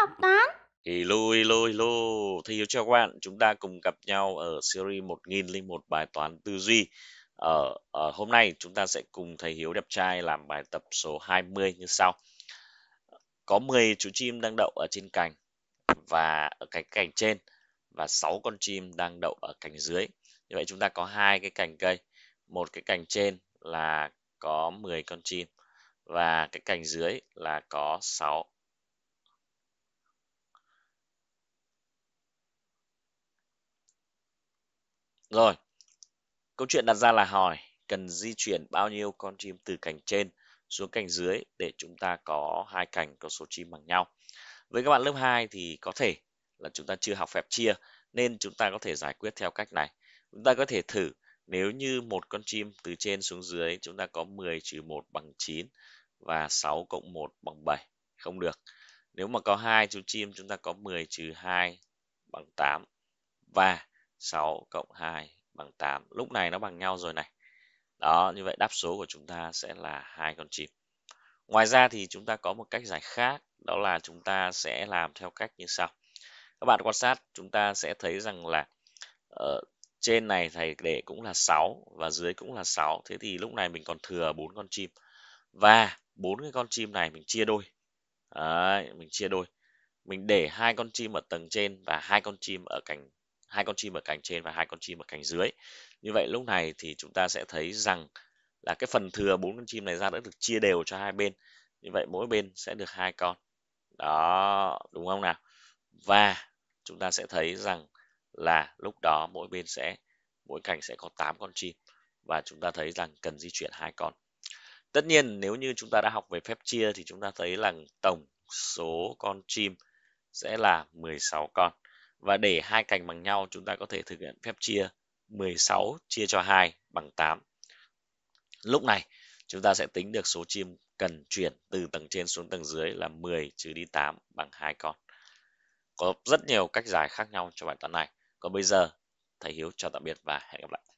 Ngọc Tán. Hello, hello, hello. Thầy Hiếu chào các bạn. Chúng ta cùng gặp nhau ở series 1001 bài toán tư duy. Ở, ờ, ở ờ, hôm nay chúng ta sẽ cùng thầy Hiếu đẹp trai làm bài tập số 20 như sau. Có 10 chú chim đang đậu ở trên cành và ở cái cành trên và 6 con chim đang đậu ở cành dưới. Như vậy chúng ta có hai cái cành cây. Một cái cành trên là có 10 con chim và cái cành dưới là có 6 Rồi, câu chuyện đặt ra là hỏi cần di chuyển bao nhiêu con chim từ cành trên xuống cành dưới để chúng ta có hai cành có số chim bằng nhau. Với các bạn lớp 2 thì có thể là chúng ta chưa học phép chia nên chúng ta có thể giải quyết theo cách này. Chúng ta có thể thử nếu như một con chim từ trên xuống dưới chúng ta có 10 trừ 1 bằng 9 và 6 cộng 1 bằng 7 không được. Nếu mà có hai chú chim chúng ta có 10 trừ 2 bằng 8 và 6 cộng 2 bằng 8. Lúc này nó bằng nhau rồi này. Đó, như vậy đáp số của chúng ta sẽ là hai con chim. Ngoài ra thì chúng ta có một cách giải khác, đó là chúng ta sẽ làm theo cách như sau. Các bạn quan sát, chúng ta sẽ thấy rằng là ở ờ, trên này thầy để cũng là 6 và dưới cũng là 6. Thế thì lúc này mình còn thừa bốn con chim. Và bốn cái con chim này mình chia đôi. Đấy, mình chia đôi. Mình để hai con chim ở tầng trên và hai con chim ở cạnh hai con chim ở cành trên và hai con chim ở cành dưới như vậy lúc này thì chúng ta sẽ thấy rằng là cái phần thừa bốn con chim này ra đã được chia đều cho hai bên như vậy mỗi bên sẽ được hai con đó đúng không nào và chúng ta sẽ thấy rằng là lúc đó mỗi bên sẽ mỗi cành sẽ có 8 con chim và chúng ta thấy rằng cần di chuyển hai con tất nhiên nếu như chúng ta đã học về phép chia thì chúng ta thấy là tổng số con chim sẽ là 16 con và để hai cành bằng nhau, chúng ta có thể thực hiện phép chia 16 chia cho 2 bằng 8. Lúc này, chúng ta sẽ tính được số chim cần chuyển từ tầng trên xuống tầng dưới là 10 trừ đi 8 bằng 2 con. Có rất nhiều cách giải khác nhau cho bài toán này. Còn bây giờ, thầy Hiếu chào tạm biệt và hẹn gặp lại.